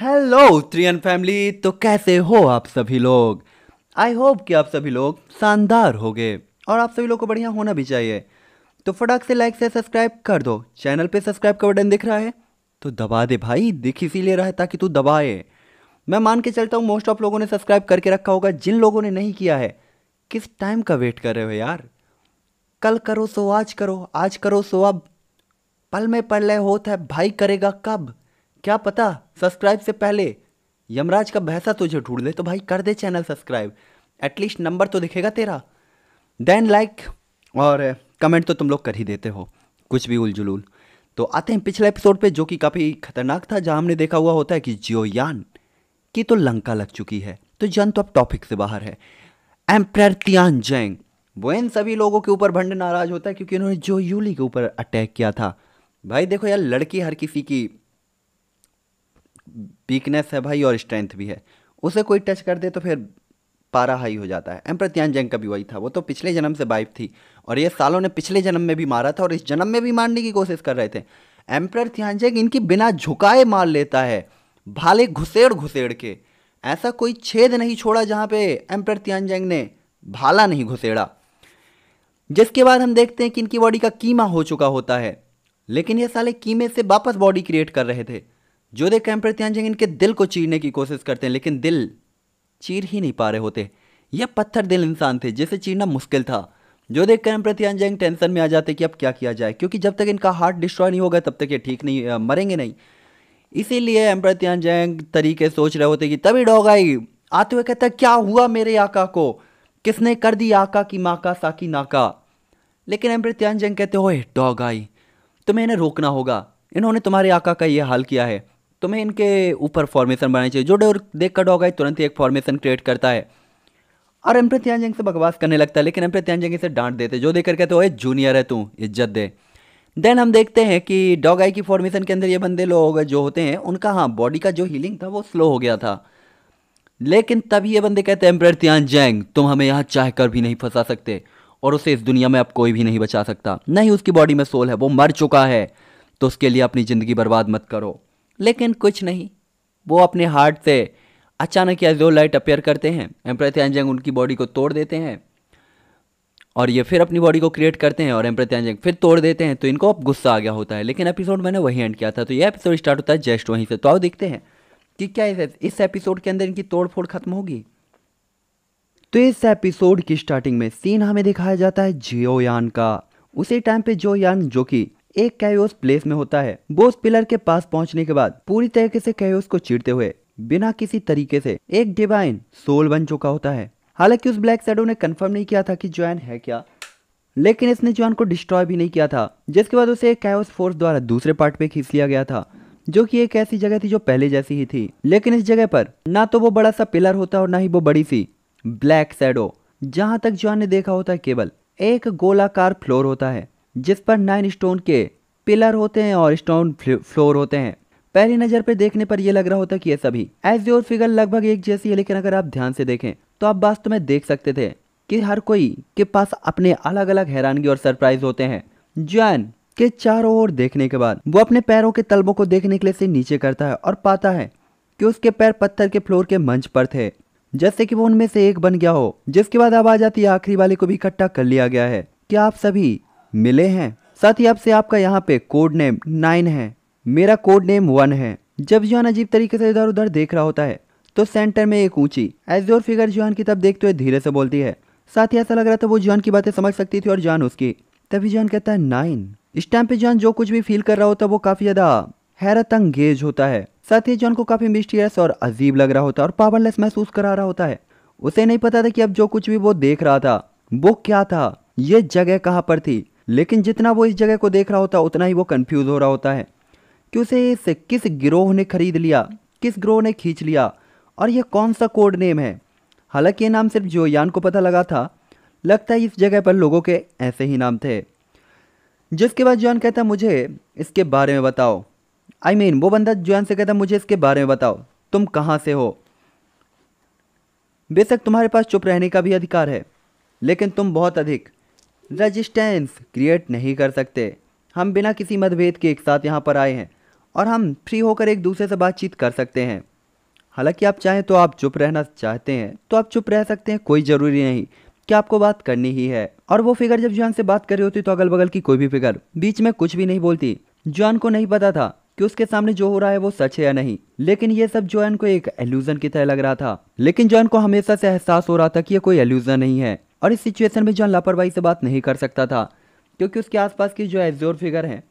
hello त्रियन family तो कैसे हो आप सभी लोग आई होप कि आप सभी लोग शानदार हो गए और आप सभी लोग को बढ़िया होना भी चाहिए तो फटाक से लाइक से सब्सक्राइब कर दो चैनल पे सब्सक्राइब का बटन दिख रहा है तो दबा दे भाई दिख इसीलिए रहा है ताकि तू दबाए मैं मान के चलता हूँ मोस्ट ऑफ लोगों ने सब्सक्राइब करके रखा होगा जिन लोगों ने नहीं किया है किस टाइम का वेट कर रहे हो यार कल करो सो आज करो आज करो सो अब पल में पल होता है भाई करेगा कब क्या पता सब्सक्राइब से पहले यमराज का बहसा तुझे ढूंढ ले तो भाई कर दे चैनल सब्सक्राइब एटलीस्ट नंबर तो दिखेगा तेरा देन लाइक like, और कमेंट तो तुम लोग कर ही देते हो कुछ भी उलझुलूल तो आते हैं पिछले एपिसोड पे जो कि काफ़ी खतरनाक था जहां हमने देखा हुआ होता है कि जियोयान की तो लंका लग चुकी है तो जन तो अब टॉपिक से बाहर है एम्प्रर तियान जैंग वो इन सभी लोगों के ऊपर भंड नाराज होता है क्योंकि उन्होंने जो यूली के ऊपर अटैक किया था भाई देखो यार लड़की हर किसी की वीकनेस है भाई और स्ट्रेंथ भी है उसे कोई टच कर दे तो फिर पारा हाई हो जाता है एम प्रत्यान जैंग का भी वही था वो तो पिछले जन्म से वाइफ थी और ये सालों ने पिछले जन्म में भी मारा था और इस जन्म में भी मारने की कोशिश कर रहे थे एम्प्रर थियांजेक इनकी बिना झुकाए मार लेता है भाले घुसेड़ घुसेड़ के ऐसा कोई छेद नहीं छोड़ा जहाँ पे एम्प्रर तियांजेंग ने भाला नहीं घुसेड़ा जिसके बाद हम देखते हैं कि इनकी बॉडी का कीमा हो चुका होता है लेकिन ये साले कीमे से वापस बॉडी क्रिएट कर रहे थे जोधे कैंप प्रत्यांजंग इनके दिल को चीरने की कोशिश करते हैं लेकिन दिल चीर ही नहीं पा रहे होते यह पत्थर दिल इंसान थे जिसे चीरना मुश्किल था जो देख कर प्रत्यांजंग टेंशन में आ जाते कि अब क्या किया जाए क्योंकि जब तक इनका हार्ट डिस्ट्रॉय नहीं होगा तब तक ये ठीक नहीं मरेंगे नहीं इसीलिए एम प्रत्यांजंग तरीके सोच रहे होते कि तभी डॉग आई आते हुए कहता क्या हुआ मेरे आका को किसने कर दी आका की माका साकी नाका लेकिन एम प्रत्यांजंग कहते हो डॉग आई तुम्हें इन्हें रोकना होगा इन्होंने तुम्हारे आका का ये हाल किया है तुम्हें इनके ऊपर फॉर्मेशन बनानी चाहिए जो डोर देख कर डॉग आई तुरंत ही एक फॉर्मेशन क्रिएट करता है और एम्प्रेत यांजेंग से बकवास करने लगता है लेकिन एम्प्रेत यांजेंग इसे डांट देते जो देख कर कहते हो तो, ए जूनियर है तू इज्जत दे देन हम देखते हैं कि डॉग आई की फॉर्मेशन के अंदर ये बंदे लोग जो होते हैं उनका हाँ बॉडी का जो हीलिंग था वो स्लो हो गया था लेकिन तभी ये बंदे कहते हैं एम्प्रेयर तियान जैंग तुम हमें यहाँ चाह कर भी नहीं फंसा सकते और उसे इस दुनिया में अब कोई भी नहीं बचा सकता नहीं उसकी बॉडी में सोल है वो मर चुका है तो उसके लिए अपनी ज़िंदगी बर्बाद मत करो लेकिन कुछ नहीं वो अपने हार्ट से अचानक या जो लाइट अपेयर करते हैं एम्पर त्यांजंग उनकी बॉडी को तोड़ देते हैं और ये फिर अपनी बॉडी को क्रिएट करते हैं और एम्पर त्यांजंग फिर तोड़ देते हैं तो इनको अब गुस्सा आ गया होता है लेकिन एपिसोड मैंने वहीं एंड किया था तो ये एपिसोड स्टार्ट होता है जस्ट वहीं से तो आओ देखते हैं कि क्या इस एपिसोड के अंदर इनकी तोड़ फोड़ खत्म होगी तो इस एपिसोड की स्टार्टिंग में सीन हमें दिखाया जाता है जियो यान का उसी टाइम पे जो यान जो कि एक कैयोस प्लेस में होता है बोस पिलर के पास पहुंचने के बाद पूरी तरीके से कैयोस को चीरते हुए बिना किसी तरीके से एक डिवाइन सोल बन चुका होता है हालांकि उस ब्लैक सैडो ने कंफर्म नहीं किया था कि ज्वाइन है क्या लेकिन इसने जॉन को डिस्ट्रॉय भी नहीं किया था जिसके बाद उसे कैस फोर्स द्वारा दूसरे पार्ट पे खींच लिया गया था जो कि एक ऐसी जगह थी जो पहले जैसी ही थी लेकिन इस जगह पर ना तो वो बड़ा सा पिलर होता और ना ही वो बड़ी सी ब्लैक सैडो जहां तक जॉन ने देखा होता है केवल एक गोलाकार फ्लोर होता है जिस पर नाइन स्टोन के पिलर होते हैं और स्टोन फ्लोर होते हैं पहली नज़र पर देखने पर यह लग रहा होता कि ये सभी एज योर फिगर लगभग एक जैसी है लेकिन अगर आप ध्यान से देखें तो आप वास्तव में देख सकते थे कि हर कोई के पास अपने अलग अलग हैरानगी और सरप्राइज होते हैं जैन के चारों ओर देखने के बाद वो अपने पैरों के तलबों को देखने के लिए से नीचे करता है और पाता है कि उसके पैर पत्थर के फ्लोर के मंच पर थे जैसे कि वो उनमें से एक बन गया हो जिसके बाद आवाज आती है आखिरी वाले को भी इकट्ठा कर लिया गया है क्या आप सभी मिले हैं साथ ही आपसे आपका यहाँ पे कोड नेम नाइन है मेरा कोड नेम वन है जब जुआन अजीब तरीके से इधर उधर देख रहा होता है तो सेंटर में एक ऊंची एजोर फिगर जुआन की तब देखते हुए धीरे से बोलती है साथ ही ऐसा लग रहा था वो जुआन की बातें समझ सकती थी और जान उसकी तभी जुआन कहता है नाइन इस टाइम पे जुआन जो कुछ भी फील कर रहा होता वो काफी ज्यादा हैरत अंगेज होता है साथ ही जॉन को काफी मिस्टीरियस और अजीब लग रहा होता है और पावरलेस महसूस करा रहा होता है उसे नहीं पता था कि अब जो कुछ भी वो देख रहा था वो क्या था ये जगह कहाँ पर थी लेकिन जितना वो इस जगह को देख रहा होता है उतना ही वो कन्फ्यूज़ हो रहा होता है कि उसे इस किस गिरोह ने खरीद लिया किस गिरोह ने खींच लिया और यह कौन सा कोड नेम है हालांकि ये नाम सिर्फ जोयान को पता लगा था लगता है इस जगह पर लोगों के ऐसे ही नाम थे जिसके बाद जोन कहता मुझे इसके बारे में बताओ आई I मीन mean, वो बंदा जोन से कहता मुझे इसके बारे में बताओ तुम कहाँ से हो बेशक तुम्हारे पास चुप रहने का भी अधिकार है लेकिन तुम बहुत अधिक रजिस्टेंस क्रिएट नहीं कर सकते हम बिना किसी मतभेद के एक साथ यहाँ पर आए हैं और हम फ्री होकर एक दूसरे से बातचीत कर सकते हैं हालांकि आप चाहें तो आप चुप रहना चाहते हैं तो आप चुप रह सकते हैं कोई ज़रूरी नहीं कि आपको बात करनी ही है और वो फिगर जब जुआन से बात कर रही होती तो अगल बगल की कोई भी फिगर बीच में कुछ भी नहीं बोलती जुआन को नहीं पता था कि उसके सामने जो हो रहा है वो सच है या नहीं लेकिन ये सब जॉयन को एक एल्यूजन की तरह लग रहा था लेकिन जॉयन को हमेशा से एहसास हो रहा था कि ये कोई एल्यूजन नहीं है और इस सिचुएशन में जॉन लापरवाही से बात नहीं कर सकता था क्योंकि उसके आसपास की जो एजोर फिगर है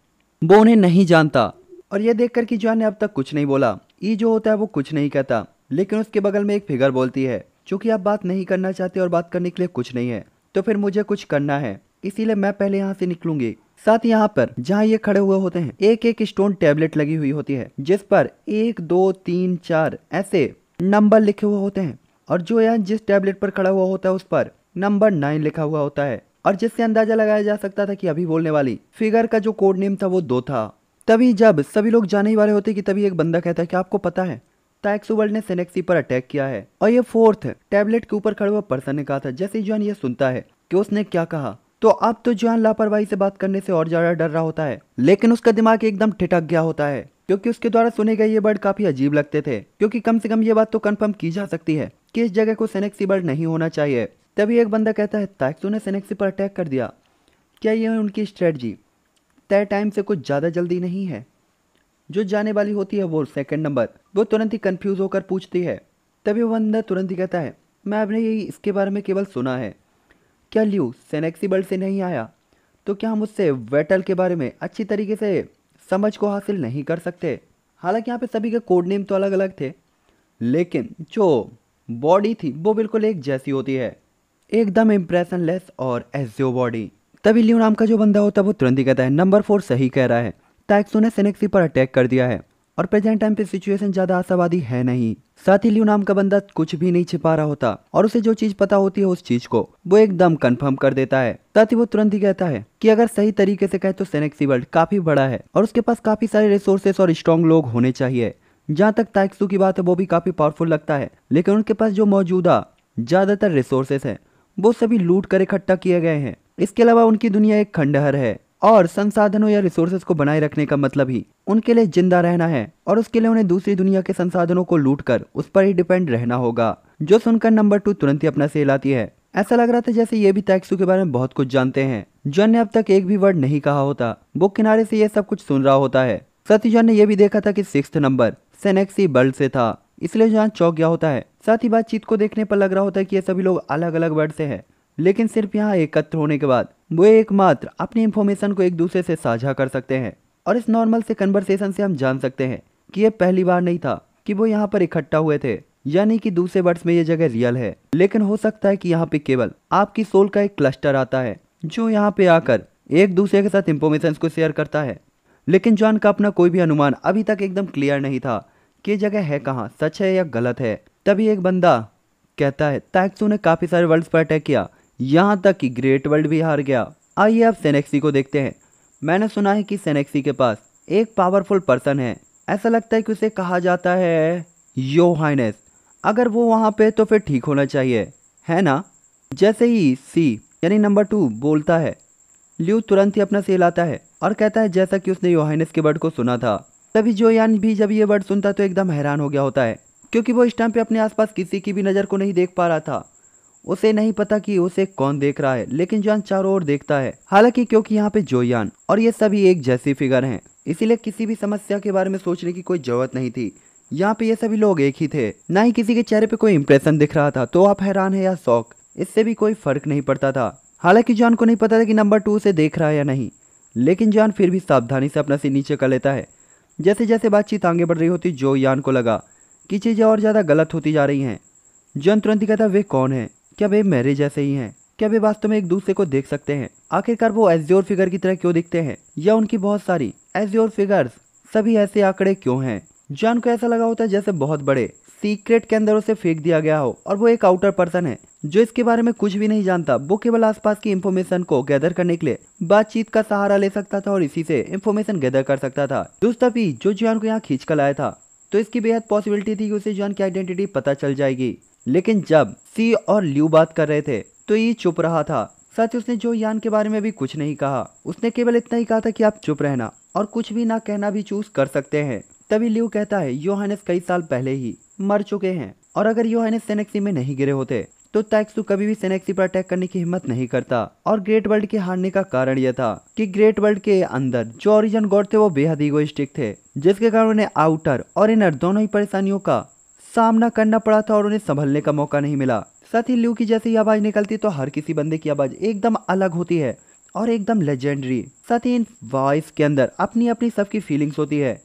वो उन्हें नहीं जानता और यह देखकर कि जॉन ने अब तक कुछ नहीं बोला ई जो होता है वो कुछ नहीं कहता लेकिन उसके बगल में एक फिगर बोलती है चूंकि आप बात नहीं करना चाहते और बात करने के लिए कुछ नहीं है तो फिर मुझे कुछ करना है इसीलिए मैं पहले यहाँ से निकलूंगी साथ यहाँ पर जहाँ ये खड़े हुए होते हैं एक एक स्टोन टेबलेट लगी हुई होती है जिस पर एक दो तीन चार ऐसे नंबर लिखे हुए होते हैं और जो यहाँ जिस टेबलेट पर खड़ा हुआ होता है उस पर नंबर नाइन लिखा हुआ होता है और जिससे अंदाजा लगाया जा सकता था कि अभी बोलने वाली फिगर का जो कोड नेम था वो दो था तभी जब सभी लोग जाने ही वाले होते कि तभी एक बंदा कहता है कि आपको पता है टाइक्सोवर्ल्ड ने सेनेक्सी पर अटैक किया है और ये फोर्थ टैबलेट के ऊपर खड़े हुआ पर्सन ने कहा था जैसे जॉन ये सुनता है कि उसने क्या कहा तो अब तो जॉन लापरवाही से बात करने से और ज़्यादा डर रहा होता है लेकिन उसका दिमाग एकदम ठिटक गया होता है क्योंकि उसके द्वारा सुने गए ये बर्ड काफ़ी अजीब लगते थे क्योंकि कम से कम ये बात तो कंफर्म की जा सकती है कि इस जगह को सेनेक्सी बर्ड नहीं होना चाहिए तभी एक बंदा कहता है तैक्सू ने सेनेक्सी पर अटैक कर दिया क्या यह है उनकी स्ट्रेटजी तय टाइम से कुछ ज़्यादा जल्दी नहीं है जो जाने वाली होती है वो सेकंड नंबर वो तुरंत ही कन्फ्यूज़ होकर पूछती है तभी वो बंदा तुरंत ही कहता है मैं आपने यही इसके बारे में केवल सुना है क्या ल्यू सेनेक्सीबल से नहीं आया तो क्या हम उससे वेटल के बारे में अच्छी तरीके से समझ को हासिल नहीं कर सकते हालांकि यहाँ पे सभी के कोड नेम तो अलग अलग थे लेकिन जो बॉडी थी वो बिल्कुल एक जैसी होती है एकदम लेस और एसजीओ बॉडी तभी लियो नाम का जो बंदा होता है वो तुरंत ही कहता है नंबर फोर सही कह रहा है टैक्सो ने सेनेक्सी पर अटैक कर दिया है और प्रेजेंट टाइम पे सिचुएशन ज्यादा आशावादी है नहीं साथ ही लियो नाम का बंदा कुछ भी नहीं छिपा रहा होता और उसे जो चीज पता होती है उस चीज को वो एकदम कंफर्म कर देता है साथ ही वो तुरंत ही कहता है कि अगर सही तरीके से कहे तो सेनेक्सी वर्ल्ड काफी बड़ा है और उसके पास काफी सारे रिसोर्सेस और स्ट्रॉन्ग लोग होने चाहिए जहाँ तक ताइक्सू की बात है वो भी काफी पावरफुल लगता है लेकिन उनके पास जो मौजूदा ज्यादातर रिसोर्सेस है वो सभी लूट कर इकट्ठा किए गए हैं इसके अलावा उनकी दुनिया एक खंडहर है और संसाधनों या रिसोर्सेज को बनाए रखने का मतलब ही उनके लिए जिंदा रहना है और उसके लिए उन्हें दूसरी दुनिया के संसाधनों को लूट कर उस पर ही डिपेंड रहना होगा जो सुनकर नंबर टू तुरंत ही अपना सेल आती है ऐसा लग रहा था जैसे ये भी टैक्सू के बारे में बहुत कुछ जानते हैं जॉन ने अब तक एक भी वर्ड नहीं कहा होता वो किनारे से ये सब कुछ सुन रहा होता है साथ ही जॉन ने यह भी देखा था कि सिक्स नंबर सेनेक्सी बल्ड से था इसलिए जॉन चौक गया होता है साथ ही बातचीत को देखने पर लग रहा होता है कि ये सभी लोग अलग अलग वर्ड से है लेकिन सिर्फ यहाँ एकत्र होने के बाद वो एकमात्र अपनी इन्फॉर्मेशन को एक दूसरे से साझा कर सकते हैं और इस नॉर्मल से कन्वर्सेशन से हम जान सकते हैं कि ये पहली बार नहीं था कि वो यहाँ पर इकट्ठा हुए थे यानी कि दूसरे वर्ड्स में ये जगह रियल है लेकिन हो सकता है कि यहाँ पे केवल आपकी सोल का एक क्लस्टर आता है जो यहाँ पे आकर एक दूसरे के साथ इंफॉर्मेशन को शेयर करता है लेकिन जॉन का अपना कोई भी अनुमान अभी तक एकदम क्लियर नहीं था कि जगह है कहाँ सच है या गलत है तभी एक बंदा कहता है टैक्सू ने काफ़ी सारे वर्ल्ड पर अटैक किया यहाँ तक कि ग्रेट वर्ल्ड भी हार गया आइए आप सेनेक्सी को देखते हैं मैंने सुना है कि सेनेक्सी के पास एक पावरफुल पर्सन है ऐसा लगता है कि उसे कहा जाता है यो हाइनेस अगर वो वहाँ पे तो फिर ठीक होना चाहिए है ना जैसे ही सी यानी नंबर टू बोलता है ल्यू तुरंत ही अपना सेल आता है और कहता है जैसा कि उसने योहाइनस के वर्ड को सुना था तभी जो यान भी जब ये वर्ड सुनता तो एकदम हैरान हो गया होता है क्योंकि वो इस टाइम पे अपने आसपास किसी की भी नज़र को नहीं देख पा रहा था उसे नहीं पता कि उसे कौन देख रहा है लेकिन जॉन चारों ओर देखता है हालांकि क्योंकि यहाँ पे जोयान और ये सभी एक जैसी फिगर हैं इसीलिए किसी भी समस्या के बारे में सोचने की कोई जरूरत नहीं थी यहाँ पे ये सभी लोग एक ही थे ना ही किसी के चेहरे पे कोई इम्प्रेशन दिख रहा था तो आप हैरान है या शौक इससे भी कोई फर्क नहीं पड़ता था हालांकि जॉन को नहीं पता था कि नंबर टू उसे देख रहा है या नहीं लेकिन जॉन फिर भी सावधानी से अपना सिर नीचे कर लेता है जैसे जैसे बातचीत आगे बढ़ रही होती जो यान को लगा कि चीज़ें और ज़्यादा गलत होती जा रही हैं जॉन तुरंत ही कहता वे कौन है क्या वे मैरिज जैसे ही हैं क्या वे वास्तव में एक दूसरे को देख सकते हैं आखिरकार वो एजोर फिगर की तरह क्यों दिखते हैं या उनकी बहुत सारी एजोर फिगर्स सभी ऐसे आंकड़े क्यों हैं जॉन को ऐसा लगा होता है जैसे बहुत बड़े सीक्रेट के अंदर उसे फेंक दिया गया हो और वो एक आउटर पर्सन है जो इसके बारे में कुछ भी नहीं जानता वो केवल आसपास की इन्फॉर्मेशन को गैदर करने के लिए बातचीत का सहारा ले सकता था और इसी से इन्फॉर्मेशन गैदर कर सकता था दोस्तों जो जॉन को यहाँ खींच कर लाया था तो इसकी बेहद पॉसिबिलिटी थी कि उसे जॉन की आइडेंटिटी पता चल जाएगी लेकिन जब सी और ल्यू बात कर रहे थे तो ये चुप रहा था साथ ही उसने जो यान के बारे में भी कुछ नहीं कहा उसने केवल इतना ही कहा था कि आप चुप रहना और कुछ भी ना कहना भी चूज कर सकते हैं तभी ल्यू कहता है योहानस कई साल पहले ही मर चुके हैं और अगर योहानस सेनेक्सी में नहीं गिरे होते तो टैक्सू कभी भी सेनेक्सी पर अटैक करने की हिम्मत नहीं करता और ग्रेट वर्ल्ड के हारने का कारण यह था कि ग्रेट वर्ल्ड के अंदर जो ओरिजन गॉड थे वो बेहद ईगोइस्टिक थे जिसके कारण उन्हें आउटर और इनर दोनों ही परेशानियों का सामना करना पड़ा था और उन्हें संभलने का मौका नहीं मिला साथ ही ल्यू की जैसे ही आवाज़ निकलती तो हर किसी बंदे की आवाज़ एकदम अलग होती है और एकदम लेजेंडरी साथ ही इन वॉइस के अंदर अपनी अपनी सबकी फीलिंग्स होती है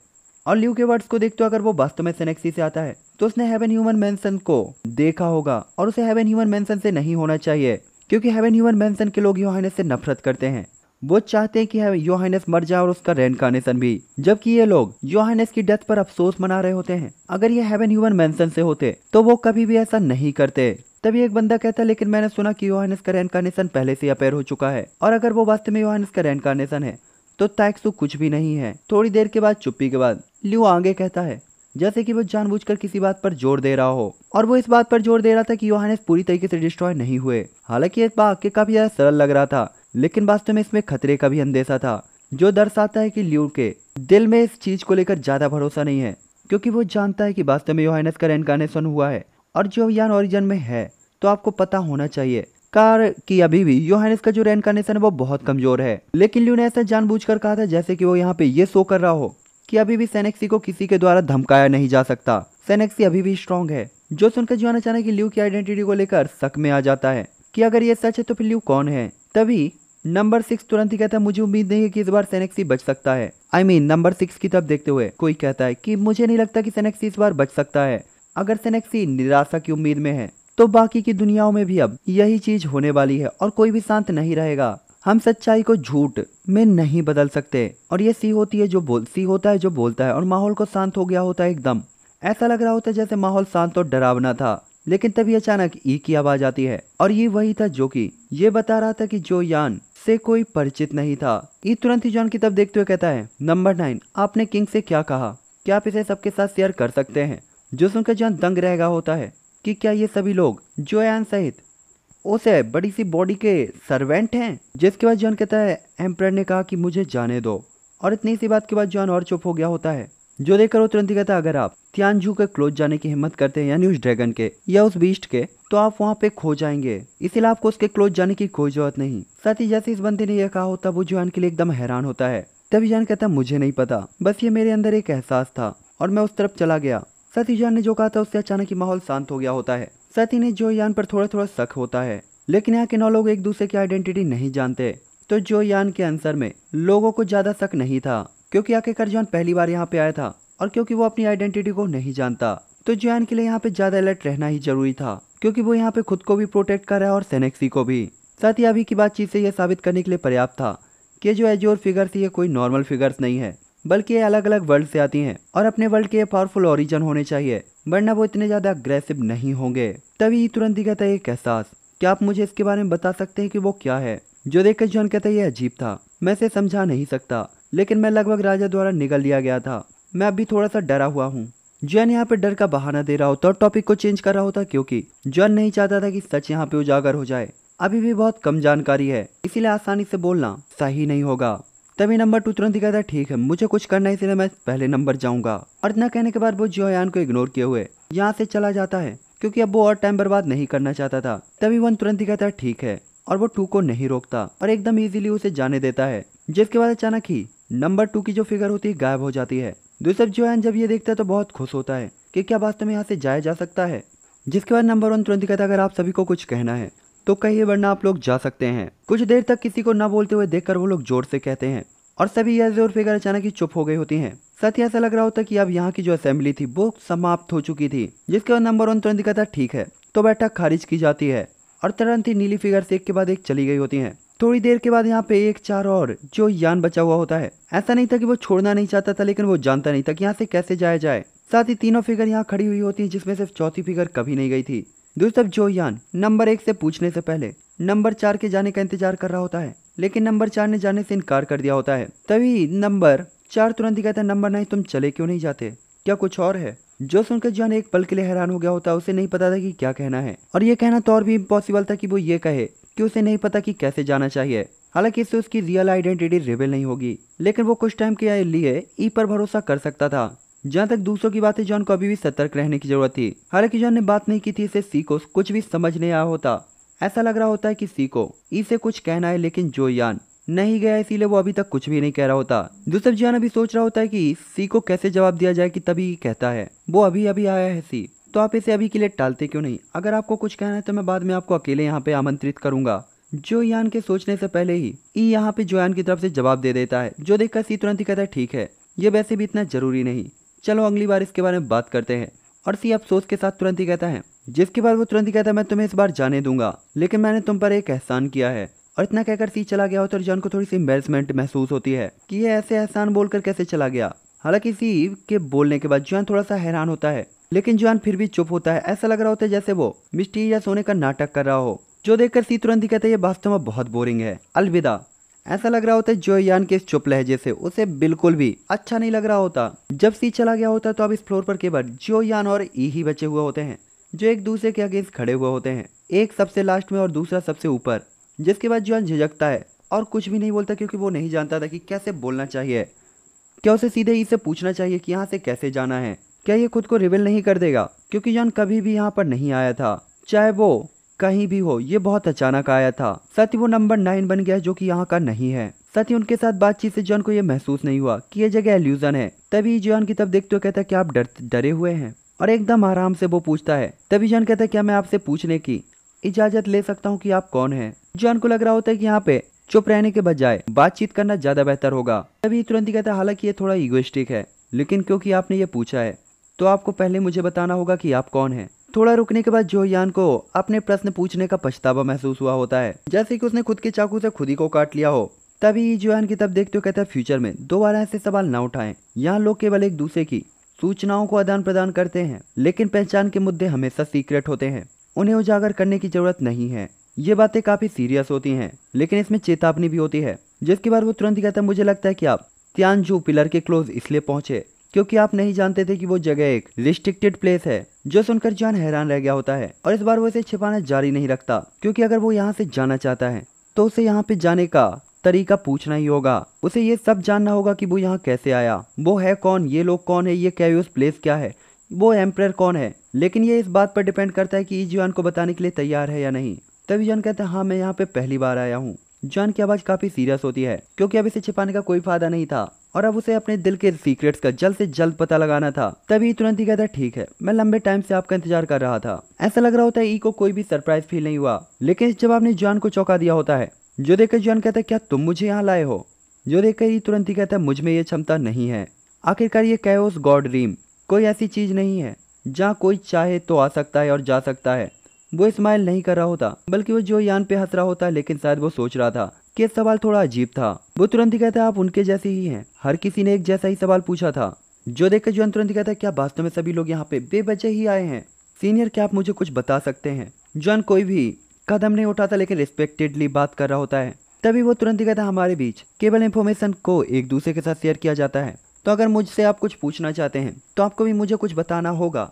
और ल्यू के वर्ड्स को देखते हो अगर वो वास्तव में सेनेक्सी से आता है तो उसने हेवन ह्यूमन मेंशन को देखा होगा और उसे हेवन ह्यूमन मेंशन से नहीं होना चाहिए क्योंकि हेवन ह्यूमन मेंशन के लोग यूहाइनस से नफरत करते हैं वो चाहते हैं कि योहानस मर जाए और उसका रेनकानेसन भी जबकि ये लोग योहानस की डेथ पर अफसोस मना रहे होते हैं अगर ये हेवन ह्यूमन मेंशन से होते तो वो कभी भी ऐसा नहीं करते तभी एक बंदा कहता है लेकिन मैंने सुना कि योहानस का रेनकानेसन पहले से अपेयर हो चुका है और अगर वो वास्तव में योहानस का रेनकानेसन है तो टैक्सु कुछ भी नहीं है थोड़ी देर के बाद चुप्पी के बाद लियो आगे कहता है जैसे कि वो जानबूझकर किसी बात पर जोर दे रहा हो और वो इस बात पर जोर दे रहा था कि योहानस पूरी तरीके से डिस्ट्रॉय नहीं हुए हालांकि यह के काफी ज्यादा सरल लग रहा था लेकिन वास्तव में इसमें खतरे का भी अंदेशा था जो दर्शाता है कि ल्यू के दिल में इस चीज को लेकर ज्यादा भरोसा नहीं है क्योंकि वो जानता है कि वास्तव में योहानस का रेनकानेशन हुआ है और जो यान ओरिजन में है तो आपको पता होना चाहिए कार की अभी भी योहानस का जो रेनकानेशन है वो बहुत कमजोर है लेकिन ल्यू ने ऐसा जानबूझकर कहा था जैसे कि वो यहाँ पे ये शो कर रहा हो कि अभी भी सेनेक्सी को किसी के द्वारा धमकाया नहीं जा सकता सेनेक्सी अभी भी स्ट्रांग है जो सुनकर जो की ल्यू की आइडेंटिटी को लेकर शक में आ जाता है कि अगर ये सच है तो फिर ल्यू कौन है तभी नंबर सिक्स तुरंत ही कहता है मुझे उम्मीद नहीं है कि इस बार सेनेक्सी बच सकता है आई मीन नंबर सिक्स की तरफ देखते हुए कोई कहता है कि मुझे नहीं लगता कि सेनेक्सी इस बार बच सकता है अगर सेनेक्सी निराशा की उम्मीद में है तो बाकी की दुनियाओं में भी अब यही चीज होने वाली है और कोई भी शांत नहीं रहेगा हम सच्चाई को झूठ में नहीं बदल सकते और ये सी होती है जो बोल सी होता है जो बोलता है और माहौल को शांत हो गया होता है एकदम ऐसा लग रहा होता है जैसे माहौल शांत और डरावना था लेकिन तभी अचानक ई की आवाज आती है और ये वही था जो कि ये बता रहा था कि जो यान से कोई परिचित नहीं था ई तुरंत ही जॉन की तब देखते हुए कहता है नंबर नाइन आपने किंग से क्या कहा क्या आप इसे सबके साथ शेयर कर सकते हैं जो सुनकर जॉन दंग रहेगा होता है कि क्या ये सभी लोग जो सहित उसे बड़ी सी बॉडी के सर्वेंट हैं जिसके बाद जॉन कहता है एम्प्रर ने कहा कि मुझे जाने दो और इतनी सी बात के बाद जॉन और चुप हो गया होता है जो देखकर वो तुरंत ही कहता अगर आप तियानजू के क्लोज जाने की हिम्मत करते हैं यानी उस ड्रैगन के या उस बीस्ट के तो आप वहाँ पे खो जाएंगे इसलिए आपको उसके क्लोज जाने की कोई जरूरत नहीं साथ ही जैसे इस बंदे ने यह कहा होता वो जुआन के लिए एकदम हैरान होता है तभी जान कहता मुझे नहीं पता बस ये मेरे अंदर एक एहसास था और मैं उस तरफ चला गया साथ जान ने जो कहा था उससे अचानक ही माहौल शांत हो गया होता है साथ ने जो यान पर थोड़ा थोड़ा शक होता है लेकिन यहाँ के नौ लोग एक दूसरे की आइडेंटिटी नहीं जानते तो जो यान के आंसर में लोगों को ज्यादा शक नहीं था क्योंकि आखिरकार जॉन पहली बार यहाँ पे आया था और क्योंकि वो अपनी आइडेंटिटी को नहीं जानता तो जॉन के लिए यहाँ पे ज्यादा अलर्ट रहना ही जरूरी था क्योंकि वो यहाँ पे खुद को भी प्रोटेक्ट कर रहा है और सेनेक्सी को भी साथ ही अभी की बातचीत से यह साबित करने के लिए पर्याप्त था कि जो एजोर फिगर्स ये कोई नॉर्मल फिगर्स नहीं है बल्कि ये अलग अलग वर्ल्ड से आती हैं और अपने वर्ल्ड के पावरफुल ओरिजन होने चाहिए वरना वो इतने ज्यादा अग्रेसिव नहीं होंगे तभी तुरंत ही कहता है एक एहसास क्या आप मुझे इसके बारे में बता सकते हैं कि वो क्या है जो देखकर जॉन कहता है ये अजीब था मैं इसे समझा नहीं सकता लेकिन मैं लगभग राजा द्वारा निगल लिया गया था मैं अभी थोड़ा सा डरा हुआ हूँ जॉन यहाँ पे डर का बहाना दे रहा होता और टॉपिक को चेंज कर रहा होता क्योंकि जॉन नहीं चाहता था कि सच यहाँ पे उजागर हो जाए अभी भी बहुत कम जानकारी है इसीलिए आसानी से बोलना सही नहीं होगा तभी नंबर टू तुरंत दिखा था ठीक है मुझे कुछ करना है इसलिए मैं पहले नंबर जाऊंगा और इतना कहने के बाद वो जोयान को इग्नोर किए हुए यहाँ से चला जाता है क्योंकि अब वो और टाइम बर्बाद नहीं करना चाहता था तभी वन तुरंत दिखाता था ठीक है और वो टू को नहीं रोकता और एकदम इजीली उसे जाने देता है जिसके बाद अचानक ही नंबर टू की जो फिगर होती है गायब हो जाती है दूसरा जोएन जब ये देखता है तो बहुत खुश होता है कि क्या वास्तव में यहाँ से जाया जा सकता है जिसके बाद नंबर वन तुरंत कहता है अगर आप सभी को कुछ कहना है तो कहिए वरना आप लोग जा सकते हैं कुछ देर तक किसी को न बोलते हुए देखकर वो लोग जोर से कहते हैं और सभी यह जोर फिगर अचानक ही चुप हो गई होती हैं साथ ही ऐसा लग रहा होता कि अब यहाँ की जो असेंबली थी वो समाप्त हो चुकी थी जिसके बाद नंबर वन तुरंत कहता ठीक है तो बैठक खारिज की जाती है और तुरंत ही नीली फिगर से एक के बाद एक चली गई होती है थोड़ी देर के बाद यहाँ पे एक चार और जो यान बचा हुआ होता है ऐसा नहीं था कि वो छोड़ना नहीं चाहता था लेकिन वो जानता नहीं था कि यहाँ से कैसे जाया जाए साथ ही तीनों फिगर यहाँ खड़ी हुई होती है जिसमें सिर्फ चौथी फिगर कभी नहीं गई थी दूसरी जो यान नंबर एक से पूछने से पहले नंबर चार के जाने का इंतजार कर रहा होता है लेकिन नंबर चार ने जाने से इनकार कर दिया होता है तभी नंबर चार तुरंत ही कहता है नंबर नाइन तुम चले क्यों नहीं जाते क्या कुछ और है जो सुनकर जॉन एक पल के लिए हैरान हो गया होता उसे नहीं पता था कि क्या कहना है और ये कहना तो और भी इम्पॉसिबल था कि वो ये कहे कि उसे नहीं पता कि कैसे जाना चाहिए हालांकि इससे उसकी रियल आइडेंटिटी रिवील नहीं होगी लेकिन वो कुछ टाइम के लिए ई e पर भरोसा कर सकता था जहाँ तक दूसरों की बात है जॉन को अभी भी सतर्क रहने की जरूरत थी हालांकि जॉन ने बात नहीं की थी इसे सी को कुछ भी समझ नहीं आया होता ऐसा लग रहा होता है कि सी को इसे e कुछ कहना है लेकिन जो यान नहीं गया इसीलिए वो अभी तक कुछ भी नहीं कह रहा होता दूसरा जियान अभी सोच रहा होता है कि सी को कैसे जवाब दिया जाए कि तभी e कहता है वो अभी अभी आया है सी तो आप इसे अभी के लिए टालते क्यों नहीं अगर आपको कुछ कहना है तो मैं बाद में आपको अकेले यहाँ पे आमंत्रित करूंगा जो यान के सोचने से पहले ही ई यहाँ पे जोयान की तरफ से जवाब दे देता है जो देखकर सी तुरंत ही कहता है ठीक है ये वैसे भी इतना जरूरी नहीं चलो अगली बार इसके बारे में बात करते हैं और सी अफसोस के साथ तुरंत ही कहता है जिसके बाद वो तुरंत ही कहता है मैं तुम्हें इस बार जाने दूंगा लेकिन मैंने तुम पर एक एहसान किया है और इतना कहकर सी चला गया हो तो जॉन को थोड़ी सी एम्बेसमेंट महसूस होती है कि ये ऐसे एहसान बोलकर कैसे चला गया हालांकि सी के बोलने के बाद जॉन थोड़ा सा हैरान होता है लेकिन जुआन फिर भी चुप होता है ऐसा लग रहा होता है जैसे वो मिस्टी या सोने का नाटक कर रहा हो जो देखकर सी तुरंत ही कहते हैं ये वास्तव में बहुत बोरिंग है अलविदा ऐसा लग रहा होता है जो यान के इस चुप लहजे से उसे बिल्कुल भी अच्छा नहीं लग रहा होता जब सी चला गया होता तो अब इस फ्लोर पर केवल जो यान और ई ही बचे हुए होते हैं जो एक दूसरे के अगेंस्ट खड़े हुए होते हैं एक सबसे लास्ट में और दूसरा सबसे ऊपर जिसके बाद जोयान झिझकता है और कुछ भी नहीं बोलता क्योंकि वो नहीं जानता था कि कैसे बोलना चाहिए क्या उसे सीधे ई से पूछना चाहिए कि यहाँ से कैसे जाना है क्या ये खुद को रिवील नहीं कर देगा क्योंकि जॉन कभी भी यहाँ पर नहीं आया था चाहे वो कहीं भी हो ये बहुत अचानक आया था साथ ही वो नंबर नाइन बन गया जो कि यहाँ का नहीं है साथ ही उनके साथ बातचीत से जॉन को ये महसूस नहीं हुआ कि ये जगह एल्यूजन है तभी जॉन की तब देखते हुए कहता है कि आप डर डरे हुए हैं और एकदम आराम से वो पूछता है तभी जॉन कहता है क्या मैं आपसे पूछने की इजाजत ले सकता हूँ कि आप कौन है जॉन को लग रहा होता है कि यहाँ पे चुप रहने के बजाय बातचीत करना ज्यादा बेहतर होगा तभी तुरंत ही कहता है हालांकि ये थोड़ा इगोस्टिक है लेकिन क्योंकि आपने ये पूछा है तो आपको पहले मुझे बताना होगा कि आप कौन हैं थोड़ा रुकने के बाद यान को अपने प्रश्न पूछने का पछतावा महसूस हुआ होता है जैसे कि उसने खुद के चाकू से खुद ही को काट लिया हो तभी जोयान की तब देखते हुए कहता है फ्यूचर में दोबारा ऐसे सवाल न उठाएं यहाँ लोग केवल एक दूसरे की सूचनाओं को आदान प्रदान करते हैं लेकिन पहचान के मुद्दे हमेशा सीक्रेट होते हैं उन्हें उजागर करने की जरूरत नहीं है ये बातें काफी सीरियस होती हैं लेकिन इसमें चेतावनी भी होती है जिसके बाद वो तुरंत कहता है मुझे लगता है कि आप त्यानजू पिलर के क्लोज इसलिए पहुंचे क्योंकि आप नहीं जानते थे कि वो जगह एक रिस्ट्रिक्टेड प्लेस है जो सुनकर जॉन हैरान रह गया होता है और इस बार वो इसे छिपाना जारी नहीं रखता क्योंकि अगर वो यहाँ से जाना चाहता है तो उसे यहाँ पे जाने का तरीका पूछना ही होगा उसे ये सब जानना होगा कि वो यहाँ कैसे आया वो है कौन ये लोग कौन है ये कैरियस प्लेस क्या है वो एम्प्रेयर कौन है लेकिन ये इस बात पर डिपेंड करता है कि ईजान को बताने के लिए तैयार है या नहीं तभी जॉन कहता है हाँ मैं यहाँ पे पहली बार आया हूँ जॉन की आवाज काफी सीरियस होती है क्योंकि अब इसे छिपाने का कोई फायदा नहीं था और अब उसे अपने दिल के सीक्रेट्स का जल्द से जल्द पता लगाना था तभी तुरंत ही कहता ठीक है मैं लंबे टाइम से आपका इंतजार कर रहा था ऐसा लग रहा होता है ई को कोई भी सरप्राइज फील नहीं हुआ लेकिन इस जवाब ने जॉन को चौंका दिया होता है जो देखकर जॉन कहता है क्या तुम मुझे यहाँ लाए हो जो देखकर ई तुरंत ही कहता है मुझ में ये क्षमता नहीं है आखिरकार ये कैओस गॉड ड्रीम कोई ऐसी चीज नहीं है जहाँ कोई चाहे तो आ सकता है और जा सकता है वो स्माइल नहीं कर रहा होता बल्कि वो जो यान पे हंस रहा होता लेकिन शायद वो सोच रहा था ये सवाल थोड़ा अजीब था वो तुरंत ही कहता आप उनके जैसे ही हैं हर किसी ने एक जैसा ही सवाल पूछा था जो देखकर जॉन तुरंत ही कहता क्या वास्तव में सभी लोग यहाँ पे बेबजे ही आए हैं सीनियर क्या आप मुझे कुछ बता सकते हैं जॉन कोई भी कदम नहीं उठाता लेकिन रिस्पेक्टेडली बात कर रहा होता है तभी वो तुरंत ही कहता हमारे बीच केवल इन्फॉर्मेशन को एक दूसरे के साथ शेयर किया जाता है तो अगर मुझसे आप कुछ पूछना चाहते हैं तो आपको भी मुझे कुछ बताना होगा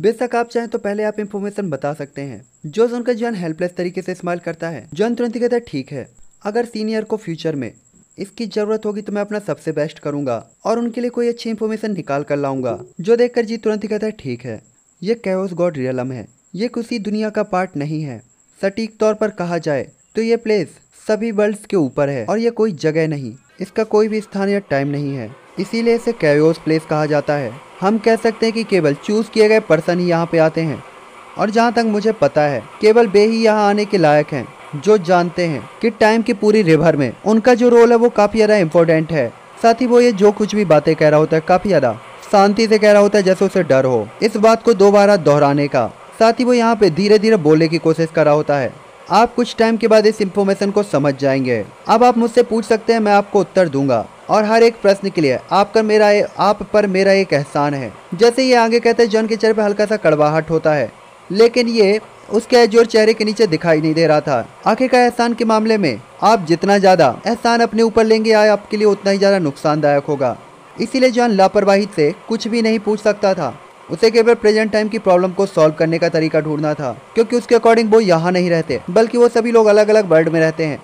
बेशक आप चाहें तो पहले आप इन्फॉर्मेशन बता सकते हैं जो सुनकर जॉन हेल्पलेस तरीके से इस्तेमाल करता है जॉन तुरंत ही कहता है ठीक है अगर सीनियर को फ्यूचर में इसकी जरूरत होगी तो मैं अपना सबसे बेस्ट करूंगा और उनके लिए कोई अच्छी इन्फॉर्मेशन निकाल कर लाऊंगा जो देखकर जी तुरंत ही कहता है ठीक है ये कैओस गॉड रियलम है ये किसी दुनिया का पार्ट नहीं है सटीक तौर पर कहा जाए तो ये प्लेस सभी वर्ल्ड्स के ऊपर है और ये कोई जगह नहीं इसका कोई भी स्थान या टाइम नहीं है इसीलिए इसे कैओस प्लेस कहा जाता है हम कह सकते हैं कि केवल चूज किए गए पर्सन ही यहाँ पे आते हैं और जहाँ तक मुझे पता है केवल बे ही यहाँ आने के लायक हैं जो जानते हैं कि टाइम की पूरी रिवर में उनका जो रोल है वो काफ़ी ज़्यादा इम्पोर्टेंट है साथ ही वो ये जो कुछ भी बातें कह रहा होता है काफ़ी ज़्यादा शांति से कह रहा होता है जैसे उसे डर हो इस बात को दोबारा दोहराने का साथ ही वो यहाँ पे धीरे धीरे बोलने की कोशिश कर रहा होता है आप कुछ टाइम के बाद इस इन्फॉर्मेशन को समझ जाएंगे अब आप मुझसे पूछ सकते हैं मैं आपको उत्तर दूंगा और हर एक प्रश्न के लिए आप कर मेरा ए, आप पर मेरा एक एहसान है जैसे ये आगे कहते हैं जॉन के चेहरे पर हल्का सा कड़वाहट होता है लेकिन ये उसके जोर चेहरे के नीचे दिखाई नहीं दे रहा था आखिर का एहसान के मामले में आप जितना ज़्यादा एहसान अपने ऊपर लेंगे आए आपके लिए उतना ही ज़्यादा नुकसानदायक होगा इसीलिए जॉन लापरवाही से कुछ भी नहीं पूछ सकता था उसे केवल प्रेजेंट टाइम की प्रॉब्लम को सॉल्व करने का तरीका ढूंढना था क्योंकि उसके अकॉर्डिंग वो यहाँ नहीं रहते बल्कि वो सभी लोग अलग अलग वर्ल्ड में रहते हैं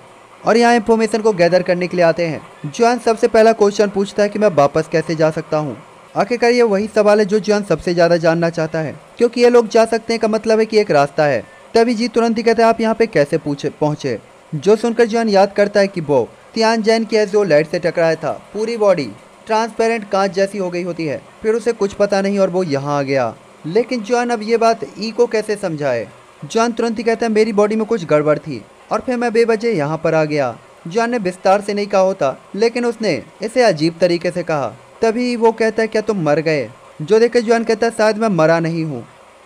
और यहाँ इन्फॉर्मेशन को गैदर करने के लिए आते हैं जॉन सबसे पहला क्वेश्चन पूछता है कि मैं वापस कैसे जा सकता हूँ आखिरकार ये वही सवाल है जो जॉन सबसे ज़्यादा जानना चाहता है क्योंकि ये लोग जा सकते हैं का मतलब है कि एक रास्ता है तभी जी तुरंत ही कहते हैं आप यहाँ पे कैसे पूछे पहुंचे जो सुनकर जॉन याद करता है कि वो तियान जैन की जो लाइट से टकराया था पूरी बॉडी ट्रांसपेरेंट कांच जैसी हो गई होती है फिर उसे कुछ पता नहीं और वो यहाँ आ गया लेकिन जॉन अब ये बात ई को कैसे समझाए जॉन तुरंत ही कहता है मेरी बॉडी में कुछ गड़बड़ थी और फिर मैं बेबजे यहाँ पर आ गया जॉन ने विस्तार से नहीं कहा होता लेकिन उसने इसे अजीब तरीके से कहा तभी वो कहता है क्या तुम मर गए जो देखकर जुआन कहता है शायद मैं मरा नहीं हूँ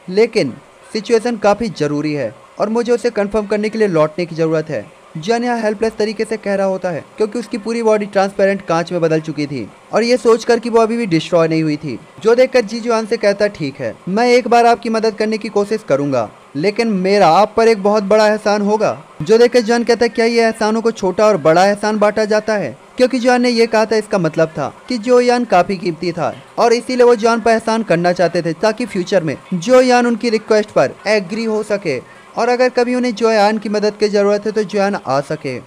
लेकिन सिचुएशन काफ़ी ज़रूरी है और मुझे उसे कंफर्म करने के लिए लौटने की ज़रूरत है जुआन यहाँ हेल्पलेस तरीके से कह रहा होता है क्योंकि उसकी पूरी बॉडी ट्रांसपेरेंट कांच में बदल चुकी थी और ये सोच कर कि वो अभी भी डिस्ट्रॉय नहीं हुई थी जो देखकर जी जुआन से कहता ठीक है मैं एक बार आपकी मदद करने की कोशिश करूंगा लेकिन मेरा आप पर एक बहुत बड़ा एहसान होगा जो देखकर जुआन कहता है क्या ये एहसानों को छोटा और बड़ा एहसान बांटा जाता है क्योंकि जॉन ने यह कहा था इसका मतलब था कि जो यान काफी कीमती था और इसीलिए वो जॉन पर एहसान करना चाहते थे ताकि फ्यूचर में जो यान उनकी रिक्वेस्ट पर एग्री हो सके और अगर कभी उन्हें जो यान की मदद की ज़रूरत है तो जोयान आ सके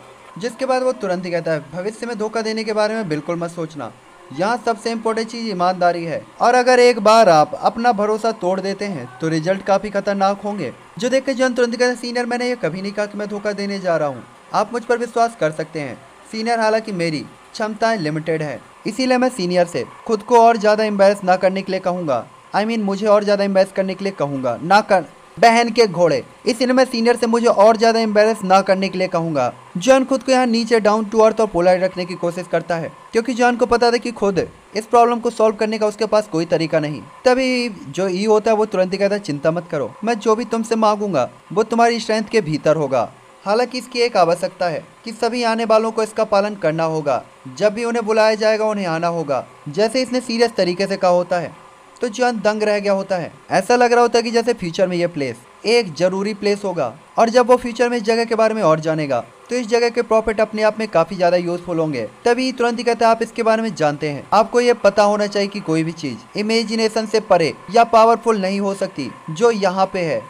जिसके बाद वो तुरंत ही कहता है भविष्य में धोखा देने के बारे में बिल्कुल मत सोचना यहाँ सबसे इम्पोर्टेंट चीज़ ईमानदारी है और अगर एक बार आप अपना भरोसा तोड़ देते हैं तो रिजल्ट काफ़ी खतरनाक होंगे जो देख के जॉन तुरंत कहते हैं सीनियर मैंने ये कभी नहीं कहा कि मैं धोखा देने जा रहा हूँ आप मुझ पर विश्वास कर सकते हैं सीनियर हालांकि मेरी क्षमताएं लिमिटेड है इसीलिए मैं सीनियर से खुद को और ज़्यादा इम्बेस ना करने के लिए कहूंगा आई I मीन mean, मुझे और ज़्यादा इम्बेस करने के लिए कहूंगा ना कर बहन के घोड़े इसलिए मैं सीनियर से मुझे और ज़्यादा इम्बेस ना करने के लिए कहूंगा जॉन खुद को यहाँ नीचे डाउन टू अर्थ और पोलाइट रखने की कोशिश करता है क्योंकि जॉन को पता था कि खुद इस प्रॉब्लम को सॉल्व करने का उसके पास कोई तरीका नहीं तभी जो ई e होता है वो तुरंत ही कहता है चिंता मत करो मैं जो भी तुमसे मांगूंगा वो तुम्हारी स्ट्रेंथ के भीतर होगा हालांकि इसकी एक आवश्यकता है कि सभी आने वालों को इसका पालन करना होगा जब भी उन्हें बुलाया जाएगा उन्हें आना होगा जैसे इसने सीरियस तरीके से कहा होता है तो जॉन दंग रह गया होता है ऐसा लग रहा होता है कि जैसे फ्यूचर में ये प्लेस एक जरूरी प्लेस होगा और जब वो फ्यूचर में इस जगह के बारे में और जानेगा तो इस जगह के प्रॉफिट अपने आप में काफी ज्यादा यूजफुल होंगे तभी तुरंत ही कहते हैं आप इसके बारे में जानते हैं आपको ये पता होना चाहिए कि कोई भी चीज इमेजिनेशन से परे या पावरफुल नहीं हो सकती जो यहाँ पे है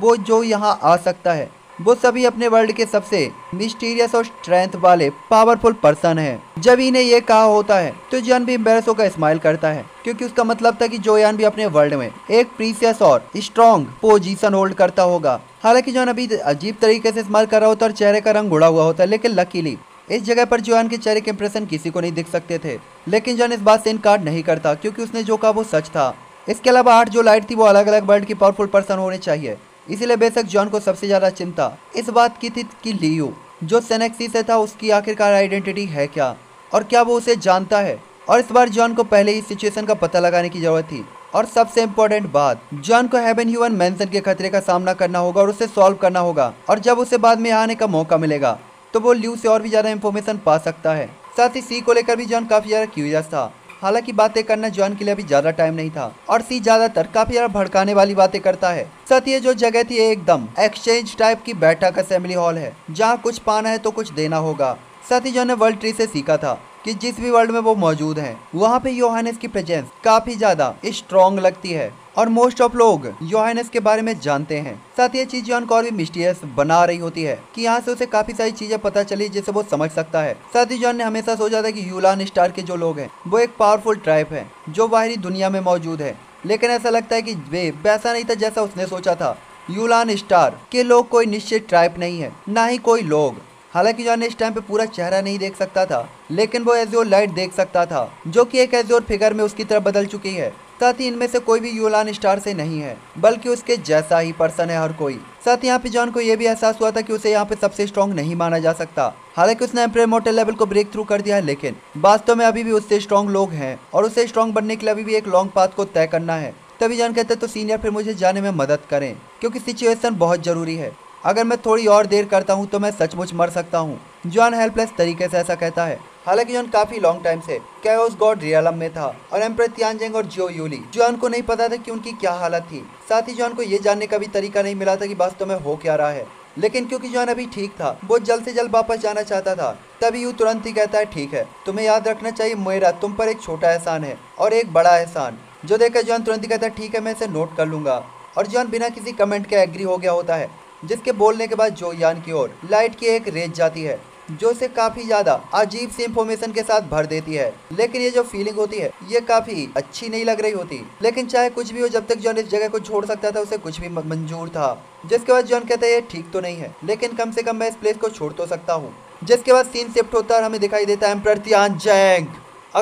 वो जो यहाँ आ सकता है वो सभी अपने वर्ल्ड के सबसे मिस्टीरियस और स्ट्रेंथ वाले पावरफुल पर्सन है जब इन्हें ये कहा होता है तो जन भी एम्बेस होकर स्माइल करता है क्योंकि उसका मतलब था कि जोयान भी अपने वर्ल्ड में एक प्रीसियस और स्ट्रॉन्ग पोजीशन होल्ड करता होगा हालांकि जोन अभी अजीब तरीके से स्माइल कर रहा होता और चेहरे का रंग घुड़ा हुआ होता है लेकिन लकीली इस जगह पर जोयान के चेहरे के इम्प्रेशन किसी को नहीं दिख सकते थे लेकिन जॉन इस बात से इनकार नहीं करता क्योंकि उसने जो कहा वो सच था इसके अलावा आठ जो लाइट थी वो अलग अलग वर्ल्ड की पावरफुल पर्सन होने चाहिए इसलिए बेशक जॉन को सबसे ज़्यादा चिंता इस बात की थी कि लियो जो सेनेक्सी से था उसकी आखिरकार आइडेंटिटी है क्या और क्या वो उसे जानता है और इस बार जॉन को पहले ही सिचुएशन का पता लगाने की जरूरत थी और सबसे इम्पोर्टेंट बात जॉन को हेवन ह्यूमन मेंशन के खतरे का सामना करना होगा और उसे सॉल्व करना होगा और जब उसे बाद में आने का मौका मिलेगा तो वो ल्यू से और भी ज़्यादा इन्फॉर्मेशन पा सकता है साथ ही सी को लेकर भी जॉन काफ़ी ज़्यादा क्यूरियस था हालांकि बातें करना जॉन के लिए अभी ज्यादा टाइम नहीं था और सी ज्यादातर काफी ज्यादा भड़काने वाली बातें करता है साथ ये जो जगह थी एकदम एक्सचेंज टाइप की बैठक असेंबली हॉल है जहाँ कुछ पाना है तो कुछ देना होगा साथ ही जो है वर्ल्ड ट्री से सीखा था कि जिस भी वर्ल्ड में वो मौजूद हैं वहाँ पे योहानस की प्रेजेंस काफी ज्यादा स्ट्रॉन्ग लगती है और मोस्ट ऑफ लोग योहानस के बारे में जानते हैं साथ ही ये चीज जॉन को और भी मिस्टीरियस बना रही होती है कि यहाँ से उसे काफी सारी चीजें पता चली जिसे वो समझ सकता है साथ ही जॉन ने हमेशा सोचा था की यूलान स्टार के जो लोग है वो एक पावरफुल ट्राइब है जो बाहरी दुनिया में मौजूद है लेकिन ऐसा लगता है की वे वैसा नहीं था जैसा उसने सोचा था यूलान स्टार के लोग कोई निश्चित ट्राइब नहीं है ना ही कोई लोग हालांकि जॉन इस टाइम पे पूरा चेहरा नहीं देख सकता था लेकिन वो एजोर लाइट देख सकता था जो कि एक एजोर फिगर में उसकी तरफ बदल चुकी है साथ ही इनमें से कोई भी यूलान स्टार से नहीं है बल्कि उसके जैसा ही पर्सन है हर कोई साथ ही यहाँ पे जॉन को यह भी एहसास हुआ था कि उसे यहाँ पे सबसे स्ट्रॉन्ग नहीं माना जा सकता हालांकि उसने एम्प्रे मोटर लेवल को ब्रेक थ्रू कर दिया है लेकिन वास्तव में अभी भी उससे स्ट्रॉन्ग लोग हैं और उसे स्ट्रॉन्ग बनने के लिए अभी भी एक लॉन्ग पाथ को तय करना है तभी जान कहते तो सीनियर फिर मुझे जाने में मदद करें क्योंकि सिचुएशन बहुत जरूरी है अगर मैं थोड़ी और देर करता हूँ तो मैं सचमुच मर सकता हूँ जॉन हेल्पलेस तरीके से ऐसा कहता है हालांकि जॉन काफी लॉन्ग टाइम से कैओस गॉड रियालम में था और एम्पर तियानजेंग और जियो यूली जॉन को नहीं पता था कि उनकी क्या हालत थी साथ ही जॉन को ये जानने का भी तरीका नहीं मिला था कि वास्तव में हो क्या रहा है लेकिन क्योंकि जॉन अभी ठीक था वो जल्द से जल्द वापस जाना चाहता था तभी यू तुरंत ही कहता है ठीक है तुम्हें याद रखना चाहिए मेरा तुम पर एक छोटा एहसान है और एक बड़ा एहसान जो देखकर जॉन तुरंत ही कहता है ठीक है मैं इसे नोट कर लूंगा और जॉन बिना किसी कमेंट के एग्री हो गया होता है जिसके बोलने के बाद जोयान की ओर लाइट की एक रेज जाती है जो इसे काफी ज्यादा अजीब सी इंफॉर्मेशन के साथ भर देती है लेकिन ये जो फीलिंग होती है ये काफी अच्छी नहीं लग रही होती लेकिन चाहे कुछ भी हो जब तक जॉन इस जगह को छोड़ सकता था उसे कुछ भी मंजूर था जिसके बाद जॉन कहता है ये ठीक तो नहीं है लेकिन कम से कम मैं इस प्लेस को छोड़ तो सकता हूँ जिसके बाद सीन शिफ्ट होता है हमें दिखाई देता है प्रत्यान जैंग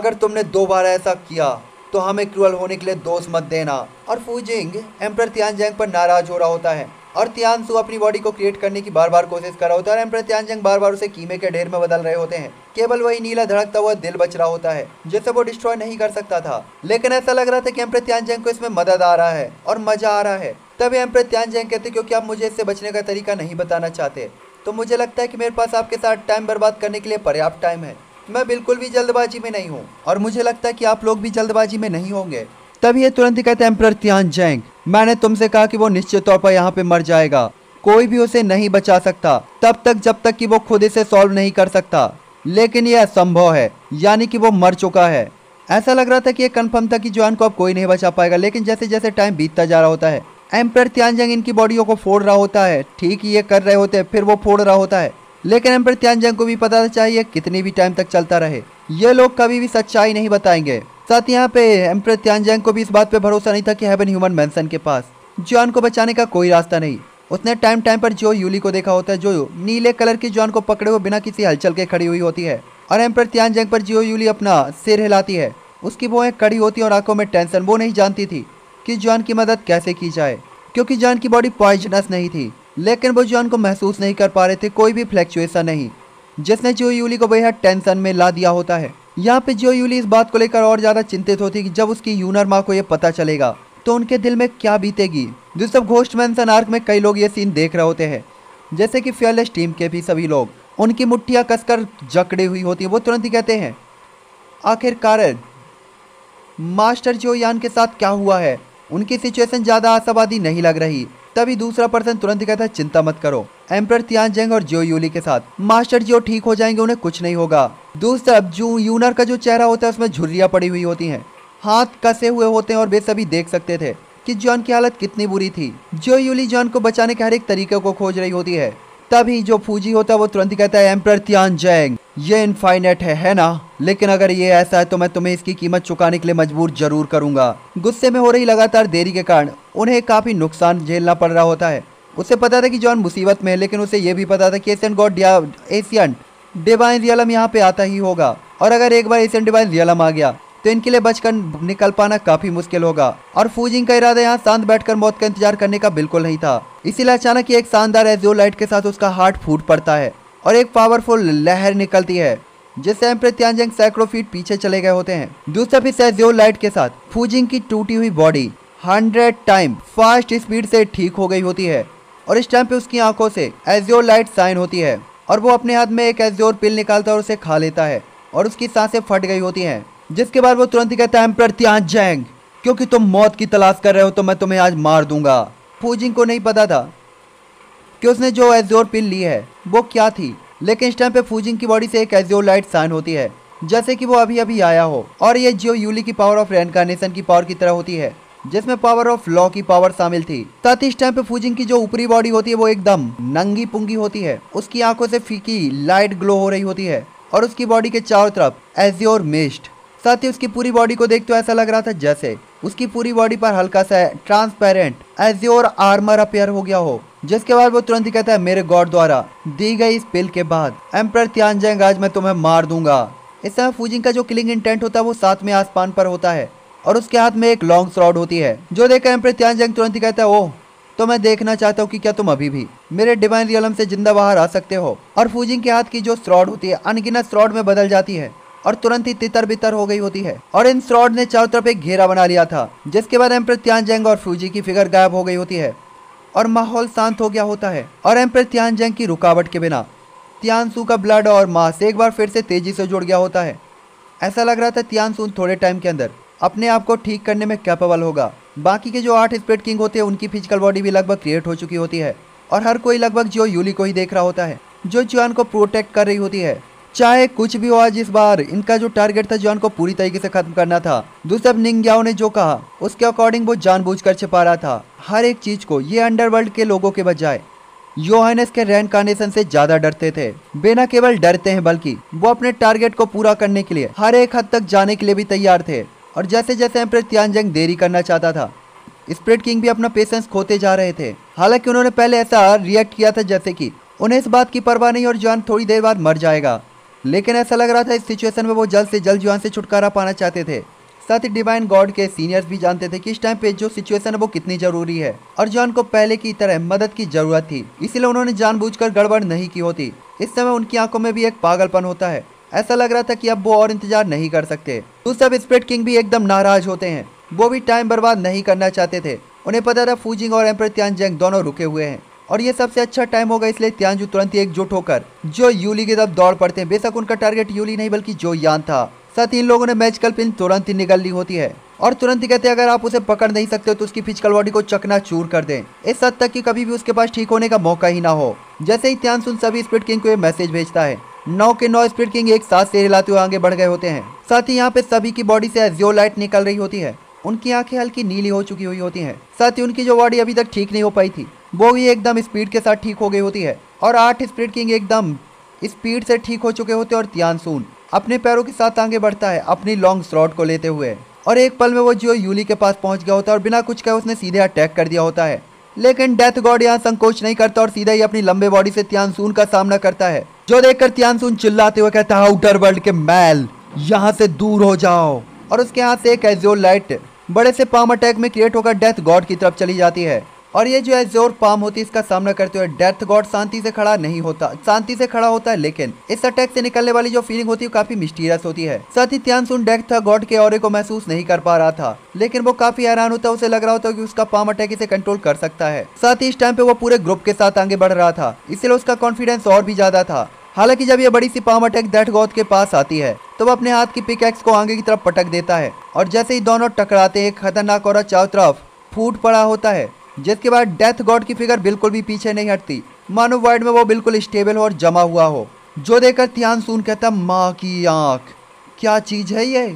अगर तुमने दो बार ऐसा किया तो हमें क्रूअल होने के लिए दोष मत देना और फूजिंग एम्प्रर तियान जैंग पर नाराज हो रहा होता है और त्यांशु अपनी बॉडी को क्रिएट करने की बार बार कोशिश कर रहा होता है और एम्प्रे त्यांजंग बार बार उसे कीमे के ढेर में बदल रहे होते हैं केवल वही नीला धड़कता हुआ दिल बच रहा होता है जिसे वो डिस्ट्रॉय नहीं कर सकता था लेकिन ऐसा लग रहा था कि एम्प्रे त्यांजंग को इसमें मदद आ रहा है और मजा आ रहा है तभी एम्प्रे त्यांजंग कहते क्योंकि आप मुझे इससे बचने का तरीका नहीं बताना चाहते तो मुझे लगता है कि मेरे पास आपके साथ टाइम बर्बाद करने के लिए पर्याप्त टाइम है मैं बिल्कुल भी जल्दबाजी में नहीं हूँ और मुझे लगता है कि आप लोग भी जल्दबाजी में नहीं होंगे तभी ये तुरंत ही कहते एम्प्रर तियान जैंग मैंने तुमसे कहा कि वो निश्चित तौर पर यहाँ पे मर जाएगा कोई भी उसे नहीं बचा सकता तब तक जब तक कि वो खुद इसे सॉल्व नहीं कर सकता लेकिन यह असंभव है यानी कि वो मर चुका है ऐसा लग रहा था कि ये कन्फर्म था कि जॉन को अब कोई नहीं बचा पाएगा लेकिन जैसे जैसे टाइम बीतता जा रहा होता है एम्पर जंग इनकी बॉडियों को फोड़ रहा होता है ठीक ये कर रहे होते हैं फिर वो फोड़ रहा होता है लेकिन एम्पर जंग को भी पता चाहिए कितनी भी टाइम तक चलता रहे ये लोग कभी भी सच्चाई नहीं बताएंगे साथ यहाँ पे एम्प्रेस तियानजैंग को भी इस बात पे भरोसा नहीं था कि हेवन ह्यूमन मैंसन के पास जॉन को बचाने का कोई रास्ता नहीं उसने टाइम टाइम पर जो यूली को देखा होता है जो नीले कलर की जॉन को पकड़े हुए बिना किसी हलचल के खड़ी हुई होती है और एम्प्रेस त्यांग पर जियो यूली अपना सिर हिलाती है उसकी भोएं कड़ी होती है और आंखों में टेंशन वो नहीं जानती थी कि जॉन की मदद कैसे की जाए क्योंकि जॉन की बॉडी पॉइजनस नहीं थी लेकिन वो जॉन को महसूस नहीं कर पा रहे थे कोई भी फ्लैक्चुएसन नहीं जिसने जो यूली को बेहद टेंशन में ला दिया होता है यहाँ पे जियो यूली इस बात को लेकर और ज़्यादा चिंतित होती कि जब उसकी यूनर माँ को ये पता चलेगा तो उनके दिल में क्या बीतेगी जिस सब घोस्ट मैंसन आर्क में कई लोग ये सीन देख रहे होते हैं जैसे कि फियरलेस टीम के भी सभी लोग उनकी मुठ्ठियाँ कसकर जकड़ी हुई होती है वो तुरंत ही कहते हैं आखिरकार मास्टर जियो यान के साथ क्या हुआ है उनकी सिचुएशन ज़्यादा आशावादी नहीं लग रही तभी दूसरा पर्सन तुरंत कहता है चिंता मत करो एम्पर जेंग और जियो यूली के साथ मास्टर जियो ठीक हो जाएंगे उन्हें कुछ नहीं होगा दूसरा अब जू यूनर का जो चेहरा होता है उसमें झुर्रियाँ पड़ी हुई होती हैं हाथ कसे हुए होते हैं और वे सभी देख सकते थे कि जॉन की हालत कितनी बुरी थी जो यूली जॉन को बचाने के हर एक तरीके को खोज रही होती है तभी जो फूजी होता है वो तुरंत कहता है एम्पर तियान जैंग ये इनफाइनेट है है ना लेकिन अगर ये ऐसा है तो मैं तुम्हें इसकी कीमत चुकाने के लिए मजबूर जरूर करूंगा गुस्से में हो रही लगातार देरी के कारण उन्हें काफी नुकसान झेलना पड़ रहा होता है उसे पता था कि जॉन मुसीबत में है लेकिन उसे ये भी पता था कि Asian god Asian divine realm यहाँ पे आता ही होगा और अगर एक बार एशियन डिवाइन रियलम आ गया तो इनके लिए बचकर निकल पाना काफी मुश्किल होगा और फूजिंग का इरादा यहाँ शांत बैठकर मौत का इंतजार करने का बिल्कुल नहीं था इसीलिए अचानक एक शानदार एजियो लाइट के साथ उसका हार्ट फूट पड़ता है और एक पावरफुल लहर निकलती है जिससे एम्प्रे त्यानजंग सैकड़ों फीट पीछे चले गए होते हैं दूसरा फिर एजियो लाइट के साथ फूजिंग की टूटी हुई body hundred time fast speed से ठीक हो गई होती है और इस टाइम पे उसकी आंखों से एजियो लाइट साइन होती है और वो अपने हाथ में एक एजोर पिल निकालता और उसे खा लेता है और उसकी सांसें फट गई होती हैं जिसके बाद वो तुरंत ही कहता है एम्पर त्यान जैंग क्योंकि तुम मौत की तलाश कर रहे हो तो मैं तुम्हें आज मार दूंगा फूजिंग को नहीं पता था कि उसने जो एजोर पिन ली है वो क्या थी लेकिन इस टाइम पे फूजिंग की बॉडी से एक एजोर लाइट साइन होती है जैसे कि वो अभी अभी आया हो और ये जियो यूली की पावर ऑफ रेनकारनेशन की पावर की तरह होती है जिसमें पावर ऑफ लॉ की पावर शामिल थी साथ ही इस टाइम पे फूजिंग की जो ऊपरी बॉडी होती है वो एकदम नंगी पुंगी होती है उसकी आंखों से फीकी लाइट ग्लो हो रही होती है और उसकी बॉडी के चारों तरफ एजियोर मिस्ट साथ ही उसकी पूरी बॉडी को देखते हुए ऐसा लग रहा था जैसे उसकी पूरी बॉडी पर हल्का सा ट्रांसपेरेंट एज्योर आर्मर अपेयर हो गया हो जिसके बाद वो तुरंत ही कहता है मेरे गॉड द्वारा दी गई इस पिल के बाद एम्पर तियानजेंग आज मैं तुम्हें मार दूंगा इस समय फूजिंग का जो किलिंग इंटेंट होता है वो साथ में आसमान पर होता है और उसके हाथ में एक लॉन्ग स्रॉड होती है जो देखकर एम्पर तियानजेंग तुरंत ही कहता है ओह तो मैं देखना चाहता हूँ कि क्या तुम अभी भी मेरे डिवाइन रियलम से जिंदा बाहर आ सकते हो और फूजिंग के हाथ की जो स्रॉड होती है अनगिनत स्रॉड में बदल जाती है और तुरंत ही तितर बितर हो गई होती है और इन स्रॉड ने चारों तरफ एक घेरा बना लिया था जिसके बाद एम्पर त्यानजेंग और फ्यूजी की फिगर गायब हो गई होती है और माहौल शांत हो गया होता है और एम्पर त्यानजेंग की रुकावट के बिना तियानसू का ब्लड और मास एक बार फिर से तेजी से जुड़ गया होता है ऐसा लग रहा था तियानसू थोड़े टाइम के अंदर अपने आप को ठीक करने में कैपेबल होगा बाकी के जो आठ स्प्रेड किंग होते हैं उनकी फिजिकल बॉडी भी लगभग क्रिएट हो चुकी होती है और हर कोई लगभग जियो यूली को ही देख रहा होता है जो जुआन को प्रोटेक्ट कर रही होती है चाहे कुछ भी हो आज इस बार इनका जो टारगेट था जॉन को पूरी तरीके से खत्म करना था दूसरा निंग्याओ ने जो कहा उसके अकॉर्डिंग वो जानबूझकर छिपा रहा था हर एक चीज को ये अंडरवर्ल्ड के लोगों के बजाय योहानस के रैन कार्नेशन से ज्यादा डरते थे बेना केवल डरते हैं बल्कि वो अपने टारगेट को पूरा करने के लिए हर एक हद तक जाने के लिए भी तैयार थे और जैसे जैसे एम्प्रेस देरी करना चाहता था स्प्रिट किंग भी अपना पेशेंस खोते जा रहे थे हालांकि उन्होंने पहले ऐसा रिएक्ट किया था जैसे कि उन्हें इस बात की परवाह नहीं और जॉन थोड़ी देर बाद मर जाएगा लेकिन ऐसा लग रहा था इस सिचुएशन में वो जल्द से जल्द जुआन से छुटकारा पाना चाहते थे साथ ही डिवाइन गॉड के सीनियर्स भी जानते थे कि इस टाइम पे जो सिचुएशन है वो कितनी जरूरी है और जॉन को पहले की तरह मदद की जरूरत थी इसलिए उन्होंने जानबूझकर गड़बड़ नहीं की होती इस समय उनकी आंखों में भी एक पागलपन होता है ऐसा लग रहा था कि अब वो और इंतजार नहीं कर सकते सब स्प्रेड किंग भी एकदम नाराज होते हैं वो भी टाइम बर्बाद नहीं करना चाहते थे उन्हें पता था फूजिंग और एम्प्रत्यान जैंग दोनों रुके हुए हैं और ये सबसे अच्छा टाइम होगा इसलिए त्यांजू तुरंत ही एकजुट होकर जो यूली की तरफ दौड़ पड़ते हैं बेशक उनका टारगेट यूली नहीं बल्कि जो यान था साथ ही इन लोगों ने मैजिकल पिन तुरंत ही निकल ली होती है और तुरंत ही कहते हैं अगर आप उसे पकड़ नहीं सकते तो उसकी फिजिकल बॉडी को चकना चूर कर दें इस हद तक कि कभी भी उसके पास ठीक होने का मौका ही ना हो जैसे ही त्यान सुन सभी स्पीड किंग को ये मैसेज भेजता है नौ के नौ स्पीड किंग एक साथ से हिलाते हुए आगे बढ़ गए होते हैं साथ ही यहाँ पे सभी की बॉडी से जियो लाइट निकल रही होती है उनकी आंखें हल्की नीली हो चुकी हुई होती हैं साथ ही उनकी जो बॉडी अभी तक ठीक नहीं हो पाई थी वो भी एकदम स्पीड के साथ ठीक हो गई होती है और आठ स्प्रिट किंग एकदम स्पीड से ठीक हो चुके होते और त्यानसून अपने पैरों के साथ आगे बढ़ता है अपनी लॉन्ग स्लॉट को लेते हुए और एक पल में वो जियो यूली के पास पहुंच गया होता है और बिना कुछ कहे उसने सीधे अटैक कर दिया होता है लेकिन डेथ गॉड यहाँ संकोच नहीं करता और सीधा ही अपनी लंबे बॉडी से त्यानसून का सामना करता है जो देखकर त्यानसून चिल्लाते हुए कहता है आउटर हाँ, वर्ल्ड के मैल यहाँ से दूर हो जाओ और उसके हाथ से एक एजियो लाइट बड़े से पाम अटैक में क्रिएट होकर डेथ गॉड की तरफ चली जाती है और ये जो है जोर पाम होती है इसका सामना करते हुए डेथ गॉड शांति से खड़ा नहीं होता शांति से खड़ा होता है लेकिन इस अटैक से निकलने वाली जो फीलिंग होती है काफी मिस्टीरियस होती है साथ ही त्यान सुन डेथ गॉड के और को महसूस नहीं कर पा रहा था लेकिन वो काफी हैरान होता है उसे लग रहा होता है की उसका पाम अटैक इसे कंट्रोल कर सकता है साथ ही इस टाइम पे वो पूरे ग्रुप के साथ आगे बढ़ रहा था इसलिए उसका कॉन्फिडेंस और भी ज्यादा था हालांकि जब ये बड़ी सी पाम अटैक डेथ गॉड के पास आती है तो वो अपने हाथ की पिकैक्स को आगे की तरफ पटक देता है और जैसे ही दोनों टकराते हैं खतरनाक और चारों तरफ फूट पड़ा होता है जिसके बाद डेथ गॉड की फिगर बिल्कुल भी पीछे नहीं हटती मानो वर्ल्ड में वो बिल्कुल स्टेबल हो और जमा हुआ हो जो देखकर तियान सुन कहता माँ की आंख क्या चीज़ है ये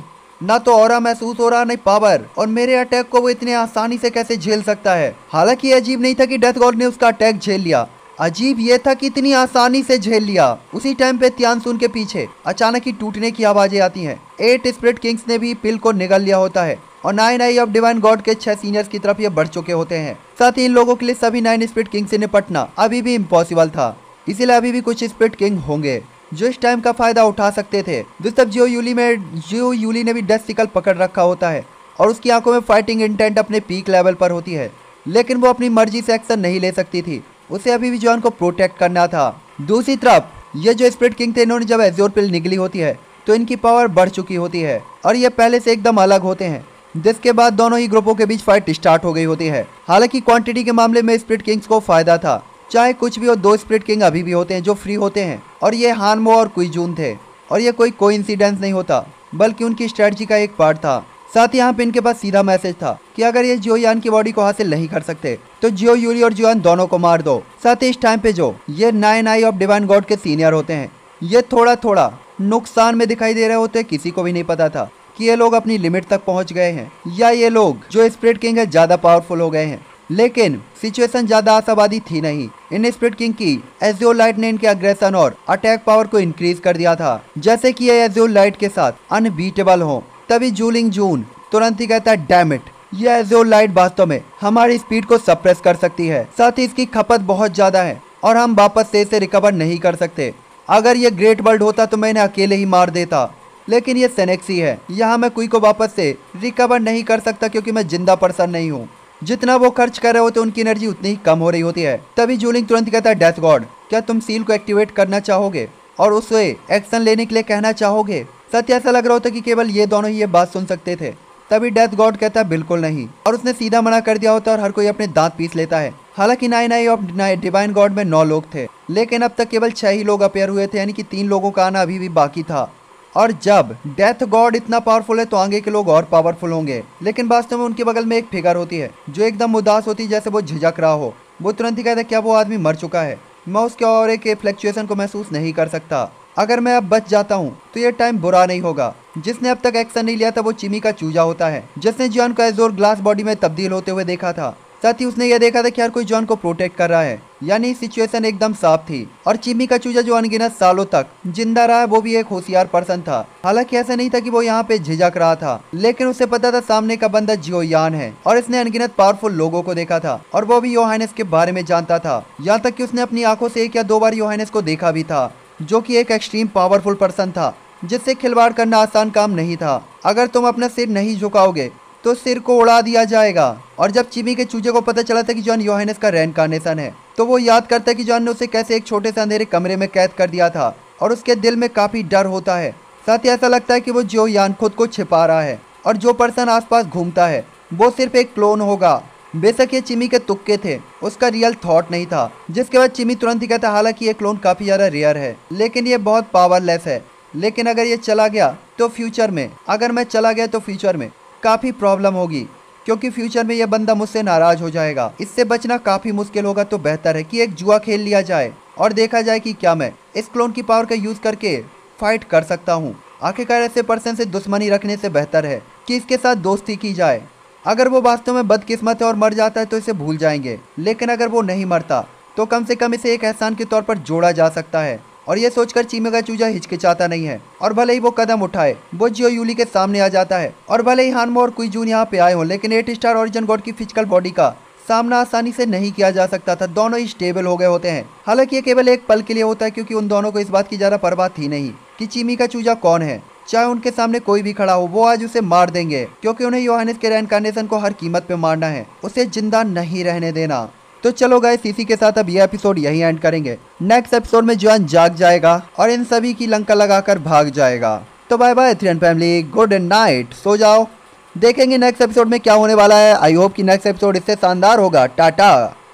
ना तो और महसूस हो रहा नहीं पावर और मेरे अटैक को वो इतने आसानी से कैसे झेल सकता है हालांकि अजीब नहीं था कि डेथ गॉड ने उसका अटैक झेल लिया अजीब ये था कि इतनी आसानी से झेल लिया उसी टाइम पे तियान सुन के पीछे अचानक ही टूटने की आवाजें आती हैं एट स्प्रिट किंग्स ने भी पिल को निगल लिया होता है और nine eye of divine god के छह सीनियर्स की तरफ ये बढ़ चुके होते हैं साथ ही इन लोगों के लिए सभी नाइन स्पीड किंग से निपटना अभी भी इम्पॉसिबल था इसीलिए अभी भी कुछ स्पीड किंग होंगे जो इस टाइम का फायदा उठा सकते थे दोस्तों जियो यूली में जियो यूली ने भी सिकल पकड़ रखा होता है और उसकी आंखों में फाइटिंग इंटेंट अपने पीक लेवल पर होती है लेकिन वो अपनी मर्जी से एक्शन नहीं ले सकती थी उसे अभी भी जॉन को प्रोटेक्ट करना था दूसरी तरफ ये जो स्प्रिट किंग थे इन्होंने जब एजोर पिल निकली होती है तो इनकी पावर बढ़ चुकी होती है और ये पहले से एकदम अलग होते हैं जिसके बाद दोनों ही ग्रुपों के बीच फाइट स्टार्ट हो गई होती है हालांकि क्वांटिटी के मामले में स्प्रिट किंग्स को फायदा था चाहे कुछ भी हो दो स्प्रिट किंग अभी भी होते हैं जो फ्री होते हैं और ये हानमो और कुइजून थे और ये कोई कोई नहीं होता बल्कि उनकी स्ट्रेटजी का एक पार्ट था साथ ही यहाँ पे इनके पास सीधा मैसेज था कि अगर ये जियो यान की बॉडी को हासिल नहीं कर सकते तो जियो यूरी और जियोन दोनों को मार दो साथ ही इस टाइम पे जो ये nine eye of divine god के सीनियर होते हैं ये थोड़ा थोड़ा नुकसान में दिखाई दे रहे होते किसी को भी नहीं पता था कि ये लोग अपनी लिमिट तक पहुंच गए हैं या ये लोग जो स्प्रिट किंग है ज्यादा पावरफुल हो गए हैं लेकिन सिचुएशन ज्यादा आशावादी थी नहीं इन स्प्रिट किंग की एजियो लाइट ने इनके अग्रेशन और अटैक पावर को इंक्रीज कर दिया था जैसे कि ये एजियो लाइट के साथ अनबीटेबल हो तभी जूलिंग जून तुरंत ही कहता है डैमिट यह एजियो लाइट वास्तव में हमारी स्पीड को सप्रेस कर सकती है साथ ही इसकी खपत बहुत ज्यादा है और हम वापस से इसे रिकवर नहीं कर सकते अगर ये ग्रेट वर्ल्ड होता तो मैं इन्हें अकेले ही मार देता लेकिन ये सेनेक्सी है यहाँ मैं कोई को वापस से रिकवर नहीं कर सकता क्योंकि मैं जिंदा पर्सन नहीं हूँ जितना वो खर्च कर रहे होते उनकी एनर्जी उतनी ही कम हो रही होती है तभी जूलिंग तुरंत कहता है डेथ गॉड क्या तुम सील को एक्टिवेट करना चाहोगे और उससे एक्शन लेने के लिए कहना चाहोगे सत्य ऐसा लग रहा होता कि केवल ये दोनों ही ये बात सुन सकते थे तभी डेथ गॉड कहता है बिल्कुल नहीं और उसने सीधा मना कर दिया होता और हर कोई अपने दांत पीस लेता है हालांकि नाई नाई ऑफ डिवाइन गॉड में नौ लोग थे लेकिन अब तक केवल छह ही लोग अपेयर हुए थे यानी कि तीन लोगों का आना अभी भी बाकी था और जब डेथ गॉड इतना पावरफुल है तो आगे के लोग और पावरफुल होंगे लेकिन वास्तव में उनके बगल में एक फिगर होती है जो एकदम उदास होती है जैसे वो झिझक रहा हो वो तुरंत ही कहता है क्या वो आदमी मर चुका है मैं उसके और एक फ्लैक्चुएशन को महसूस नहीं कर सकता अगर मैं अब बच जाता हूँ तो ये टाइम बुरा नहीं होगा जिसने अब तक एक्शन नहीं लिया था वो चिमी का चूजा होता है जिसने जॉन का एजोर ग्लास बॉडी में तब्दील होते हुए देखा था साथ ही उसने यह देखा था कि हर कोई जॉन को प्रोटेक्ट कर रहा है यानी सिचुएशन एकदम साफ थी और चिमी का चूजा जो अनगिनत सालों तक जिंदा रहा वो भी एक होशियार पर्सन था हालांकि ऐसा नहीं था कि वो यहाँ पे झिझक रहा था लेकिन उसे पता था सामने का बंदा जियो है और इसने अनगिनत पावरफुल लोगों को देखा था और वो भी योहानस के बारे में जानता था यहाँ तक की उसने अपनी आंखों से एक या दो बार योहानस को देखा भी था जो की एक एक्सट्रीम पावरफुल पर्सन था जिससे खिलवाड़ करना आसान काम नहीं था अगर तुम अपना सिर नहीं झुकाओगे तो सिर को उड़ा दिया जाएगा और जब चिमी के चूजे को पता चला था कि जॉन योहानस का रैन कार्नेसन है तो वो याद करता है कि जॉन ने उसे कैसे एक छोटे से अंधेरे कमरे में कैद कर दिया था और उसके दिल में काफ़ी डर होता है साथ ही ऐसा लगता है कि वो जो यान खुद को छिपा रहा है और जो पर्सन आसपास घूमता है वो सिर्फ एक क्लोन होगा बेशक ये चिमी के तुक्के थे उसका रियल थॉट नहीं था जिसके बाद चिमी तुरंत ही कहता हालांकि ये क्लोन काफ़ी ज़्यादा रेयर है लेकिन ये बहुत पावरलेस है लेकिन अगर ये चला गया तो फ्यूचर में अगर मैं चला गया तो फ्यूचर में काफ़ी प्रॉब्लम होगी क्योंकि फ्यूचर में यह बंदा मुझसे नाराज़ हो जाएगा इससे बचना काफ़ी मुश्किल होगा तो बेहतर है कि एक जुआ खेल लिया जाए और देखा जाए कि क्या मैं इस क्लोन की पावर का यूज़ करके फाइट कर सकता हूँ आखिरकार ऐसे पर्सन से दुश्मनी रखने से बेहतर है कि इसके साथ दोस्ती की जाए अगर वो वास्तव में बदकिस्मत है और मर जाता है तो इसे भूल जाएंगे लेकिन अगर वो नहीं मरता तो कम से कम इसे एक एहसान के तौर पर जोड़ा जा सकता है और ये सोचकर चीमे का चूजा हिचकिचाता नहीं है और भले ही वो कदम उठाए वो जियो यूली के सामने आ जाता है और भले ही हानमो और कुइजून यहाँ पे आए हों लेकिन एट स्टार ओरिजन गॉड की फिजिकल बॉडी का सामना आसानी से नहीं किया जा सकता था दोनों ही स्टेबल हो गए होते हैं हालांकि ये केवल एक पल के लिए होता है क्योंकि उन दोनों को इस बात की ज़्यादा परवाह थी नहीं कि चीमी का चूजा कौन है चाहे उनके सामने कोई भी खड़ा हो वो आज उसे मार देंगे क्योंकि उन्हें योहानिस के रेनकार्नेशन को हर कीमत पे मारना है उसे जिंदा नहीं रहने देना तो चलो गाइस इसी के साथ अब ये एपिसोड यही एंड करेंगे नेक्स्ट एपिसोड में जॉन जाग जाएगा और इन सभी की लंका लगाकर भाग जाएगा तो bye bye three family good night सो जाओ देखेंगे नेक्स्ट एपिसोड में क्या होने वाला है आई होप कि नेक्स्ट एपिसोड इससे शानदार होगा टाटा